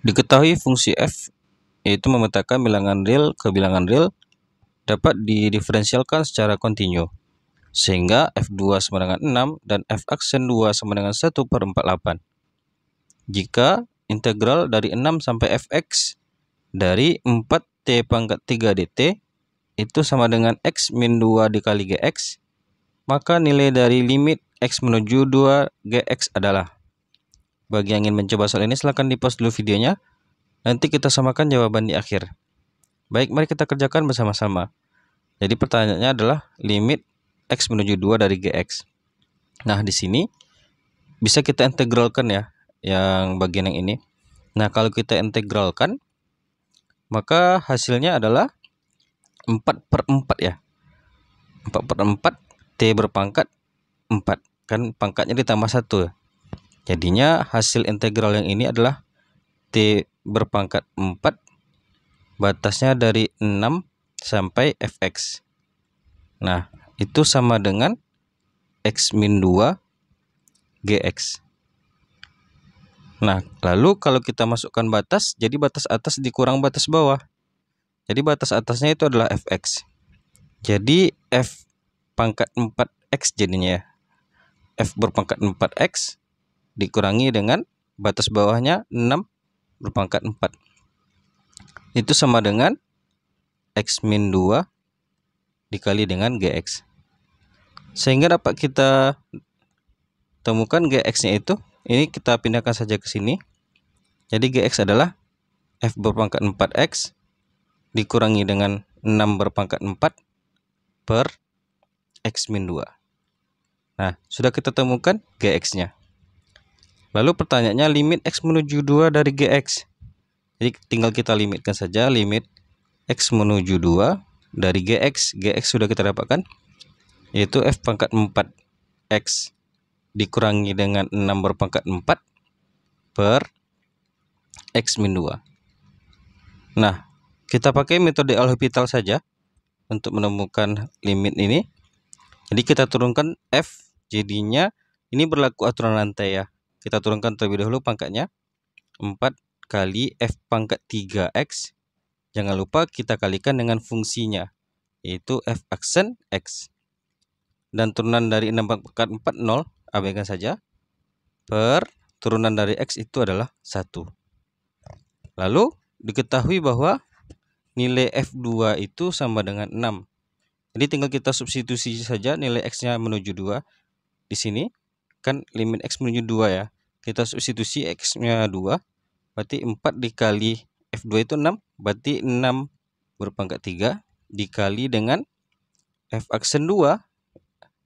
Diketahui fungsi f yaitu memetakan bilangan real ke bilangan real dapat didiferensialkan secara kontinu sehingga F2 sama dengan 6 dan F aksen 2 sama dengan 1 per 48 jika integral dari 6 sampai fx dari 4t pangkat 3 dt itu sama dengan x min 2 dikali gx maka nilai dari limit x menuju 2 gx adalah bagi yang ingin mencoba soal ini silahkan di-post dulu videonya. Nanti kita samakan jawaban di akhir. Baik, mari kita kerjakan bersama-sama. Jadi pertanyaannya adalah limit x menuju 2 dari gx. Nah, di sini bisa kita integralkan ya yang bagian yang ini. Nah, kalau kita integralkan maka hasilnya adalah 4 per 4 ya. 4 per 4 T berpangkat 4 kan pangkatnya ditambah 1 Jadinya hasil integral yang ini adalah T berpangkat 4 batasnya dari 6 sampai fx. Nah, itu sama dengan x min 2 gx. Nah, lalu kalau kita masukkan batas, jadi batas atas dikurang batas bawah. Jadi batas atasnya itu adalah fx. Jadi f pangkat 4x jadinya ya. f berpangkat 4x dikurangi dengan batas bawahnya 6 berpangkat 4. Itu sama dengan X min 2 dikali dengan GX. Sehingga dapat kita temukan GX-nya itu. Ini kita pindahkan saja ke sini. Jadi GX adalah F berpangkat 4X dikurangi dengan 6 berpangkat 4 per X min 2. Nah, sudah kita temukan GX-nya. Lalu pertanyaannya limit X menuju 2 dari GX. Jadi tinggal kita limitkan saja limit X menuju 2 dari GX. GX sudah kita dapatkan yaitu F pangkat 4 X dikurangi dengan 6 berpangkat 4 per X min 2. Nah, kita pakai metode L'Hopital saja untuk menemukan limit ini. Jadi kita turunkan F jadinya ini berlaku aturan rantai ya. Kita turunkan terlebih dahulu pangkatnya. 4 kali F pangkat 3X. Jangan lupa kita kalikan dengan fungsinya, yaitu F aksen X. Dan turunan dari 6 pangkat 4, 0. Abaikan saja. Per turunan dari X itu adalah 1. Lalu diketahui bahwa nilai F2 itu sama dengan 6. Jadi tinggal kita substitusi saja nilai X-nya menuju 2 di sini kan limit X menuju 2 ya kita substitusi X nya 2 berarti 4 dikali F2 itu 6 berarti 6 berpangkat 3 dikali dengan F aksen 2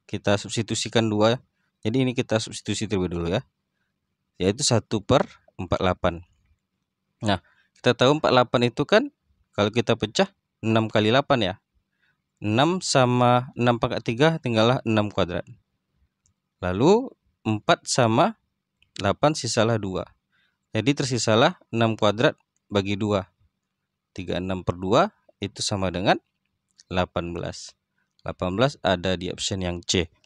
kita substitusikan 2 jadi ini kita substitusi terlebih dulu ya yaitu 1 per 48 nah kita tahu 48 itu kan kalau kita pecah 6 kali 8 ya 6 sama 6 pangkat 3 tinggallah 6 kuadrat lalu 4 sama 8 sisalah 2. Jadi tersisalah 6 kuadrat bagi 2. 36 per 2 itu sama dengan 18. 18 ada di option yang C.